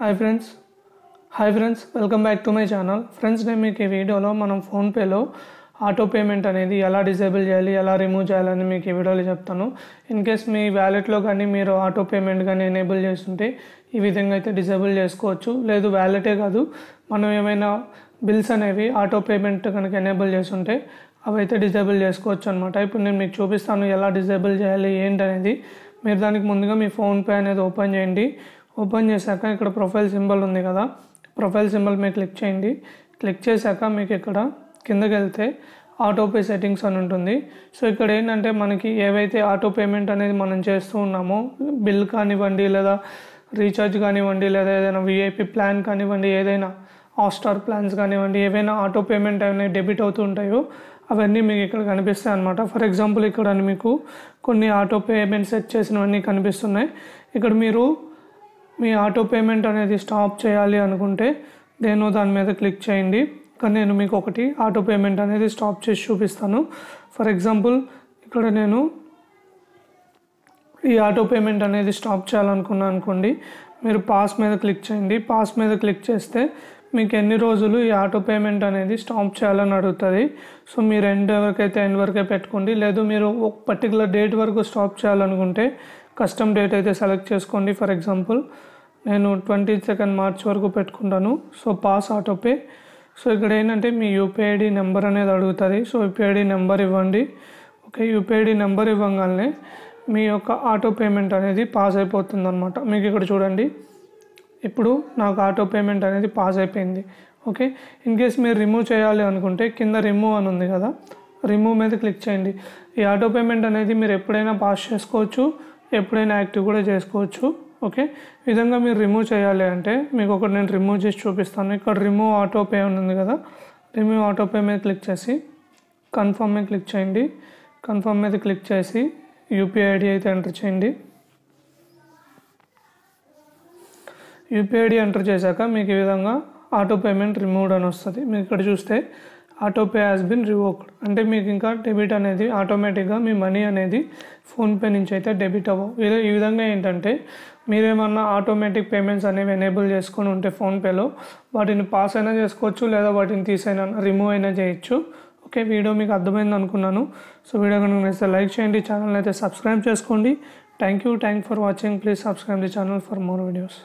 hi friends hi friends welcome back to my channel friends నేను మీకు ఈ వీడియోలో మనం ఫోన్పేలో ఆటో పేమెంట్ అనేది ఎలా డిజేబుల్ చేయాలి ఎలా రిమూవ్ చేయాలని మీకు ఈ వీడియోలో చెప్తాను ఇన్ కేస్ మీ వ్యాలెట్లో కానీ మీరు ఆటో పేమెంట్ కానీ ఎనేబుల్ చేస్తుంటే ఈ విధంగా అయితే డిజేబుల్ చేసుకోవచ్చు లేదు వ్యాలెటే కాదు మనం ఏమైనా బిల్స్ అనేవి ఆటో పేమెంట్ కనుక ఎనేబుల్ చేస్తుంటే అవి అయితే డిజేబుల్ చేసుకోవచ్చు అనమాట ఇప్పుడు నేను మీకు చూపిస్తాను ఎలా డిజేబుల్ చేయాలి ఏంటనేది మీరు దానికి ముందుగా మీ ఫోన్పే అనేది ఓపెన్ చేయండి ఓపెన్ చేశాక ఇక్కడ ప్రొఫైల్ సింబల్ ఉంది కదా ప్రొఫైల్ సింబల్ మీరు క్లిక్ చేయండి క్లిక్ చేశాక మీకు ఇక్కడ కిందకి వెళ్తే ఆటోపే సెట్టింగ్స్ అని ఉంటుంది సో ఇక్కడ ఏంటంటే మనకి ఏవైతే ఆటో పేమెంట్ అనేది మనం చేస్తూ ఉన్నామో బిల్ కానివ్వండి లేదా రీఛార్జ్ కానివ్వండి లేదా ఏదైనా విఐపి ప్లాన్ కానివ్వండి ఏదైనా హాట్స్టార్ ప్లాన్స్ కానివ్వండి ఏవైనా ఆటో పేమెంట్ అనేవి డెబిట్ అవుతూ ఉంటాయో అవన్నీ మీకు ఇక్కడ కనిపిస్తాయి అనమాట ఫర్ ఎగ్జాంపుల్ ఇక్కడ మీకు కొన్ని ఆటో పేమెంట్ సెట్ చేసినవన్నీ కనిపిస్తున్నాయి ఇక్కడ మీరు మీ ఆటో పేమెంట్ అనేది స్టాప్ చేయాలి అనుకుంటే నేను దాని మీద క్లిక్ చేయండి కానీ నేను మీకు ఒకటి ఆటో పేమెంట్ అనేది స్టాప్ చేసి చూపిస్తాను ఫర్ ఎగ్జాంపుల్ ఇక్కడ నేను ఈ ఆటో పేమెంట్ అనేది స్టాప్ చేయాలనుకున్నాను అనుకోండి మీరు పాస్ మీద క్లిక్ చేయండి పాస్ మీద క్లిక్ చేస్తే మీకు ఎన్ని రోజులు ఈ ఆటో పేమెంట్ అనేది స్టాప్ చేయాలని అడుగుతుంది సో మీరు ఎండ్ వరకు అయితే ఎండ్ వరకే పెట్టుకోండి లేదు మీరు ఒక పర్టికులర్ డేట్ వరకు స్టాప్ చేయాలనుకుంటే కస్టమ్ డేట్ అయితే సెలెక్ట్ చేసుకోండి ఫర్ ఎగ్జాంపుల్ నేను ట్వంటీ సెకండ్ మార్చ్ వరకు పెట్టుకుంటాను సో పాస్ ఆటోపే సో ఇక్కడ ఏంటంటే మీ యూపీఐడి నెంబర్ అనేది అడుగుతుంది సో యూపీఐడి నెంబర్ ఇవ్వండి ఓకే యూపీఐడి నెంబర్ ఇవ్వగానే మీ యొక్క ఆటో పేమెంట్ అనేది పాస్ అయిపోతుంది అనమాట మీకు ఇక్కడ చూడండి ఇప్పుడు నాకు ఆటో పేమెంట్ అనేది పాస్ అయిపోయింది ఓకే ఇన్ కేస్ మీరు రిమూవ్ చేయాలి అనుకుంటే కింద రిమూవ్ అని ఉంది కదా రిమూవ్ మీద క్లిక్ చేయండి ఈ ఆటో పేమెంట్ అనేది మీరు ఎప్పుడైనా పాస్ చేసుకోవచ్చు ఎప్పుడైనా యాక్టివ్ కూడా చేసుకోవచ్చు ఓకే విధంగా మీరు రిమూవ్ చేయాలి అంటే మీకు ఒకటి నేను రిమూవ్ చేసి చూపిస్తాను ఇక్కడ రిమూవ్ ఆటో పే ఉంది కదా రిమూవ్ ఆటో పే మీద క్లిక్ చేసి కన్ఫర్మ్ మీద క్లిక్ చేయండి కన్ఫర్మ్ మీద క్లిక్ చేసి యూపీఐ ఐడి అయితే ఎంటర్ చేయండి యూపీఐ ఐడి ఎంటర్ చేశాక మీకు ఈ విధంగా ఆటో పేమెంట్ రిమూవ్డ్ అని వస్తుంది మీరు ఇక్కడ చూస్తే ఆటోపే హ్యాస్ బిన్ రివోక్డ్ అంటే మీకు ఇంకా డెబిట్ అనేది ఆటోమేటిక్గా మీ మనీ అనేది ఫోన్పే నుంచి అయితే డెబిట్ అవ్వవు ఈ విధంగా ఏంటంటే మీరేమన్నా ఆటోమేటిక్ పేమెంట్స్ అనేవి ఎనేబుల్ చేసుకొని ఉంటే ఫోన్పేలో వాటిని పాస్ అయినా చేసుకోవచ్చు లేదా వాటిని తీసైనా రిమూవ్ అయినా చేయొచ్చు ఓకే వీడియో మీకు అర్థమైంది అనుకున్నాను సో వీడియో కనుక నచ్చితే లైక్ చేయండి ఛానల్ అయితే సబ్స్క్రైబ్ చేసుకోండి thank you thank for watching please subscribe the channel for more videos